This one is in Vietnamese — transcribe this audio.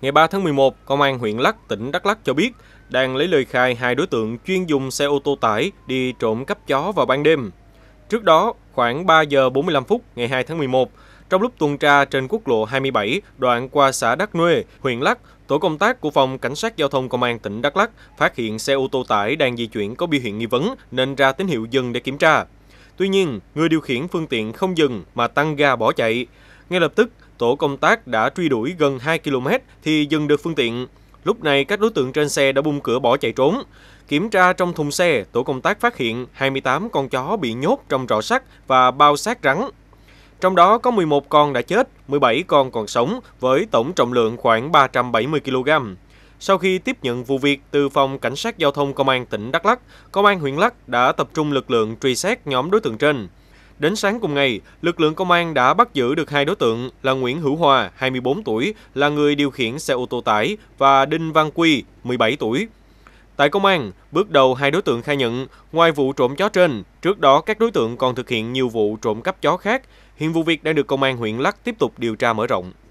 Ngày 3 tháng 11, Công an huyện Lắc, tỉnh Đắk Lắc cho biết đang lấy lời khai hai đối tượng chuyên dùng xe ô tô tải đi trộm cắp chó vào ban đêm. Trước đó, khoảng 3 giờ 45 phút ngày 2 tháng 11, trong lúc tuần tra trên quốc lộ 27 đoạn qua xã Đắk Nuê, huyện Lắc, tổ công tác của phòng cảnh sát giao thông công an tỉnh Đắk Lắc phát hiện xe ô tô tải đang di chuyển có biểu hiện nghi vấn nên ra tín hiệu dừng để kiểm tra. Tuy nhiên, người điều khiển phương tiện không dừng mà tăng ga bỏ chạy. Ngay lập tức, tổ công tác đã truy đuổi gần 2 km thì dừng được phương tiện. Lúc này các đối tượng trên xe đã bung cửa bỏ chạy trốn. Kiểm tra trong thùng xe, tổ công tác phát hiện 28 con chó bị nhốt trong rọ sắt và bao sát rắn. Trong đó có 11 con đã chết, 17 con còn sống với tổng trọng lượng khoảng 370 kg. Sau khi tiếp nhận vụ việc từ phòng cảnh sát giao thông công an tỉnh Đắk Lắk, công an huyện Lắk đã tập trung lực lượng truy xét nhóm đối tượng trên. Đến sáng cùng ngày, lực lượng công an đã bắt giữ được hai đối tượng là Nguyễn Hữu Hòa, 24 tuổi, là người điều khiển xe ô tô tải và Đinh Văn Quy, 17 tuổi. Tại công an, bước đầu hai đối tượng khai nhận, ngoài vụ trộm chó trên, trước đó các đối tượng còn thực hiện nhiều vụ trộm cắp chó khác. Hiện vụ việc đang được công an huyện Lắc tiếp tục điều tra mở rộng.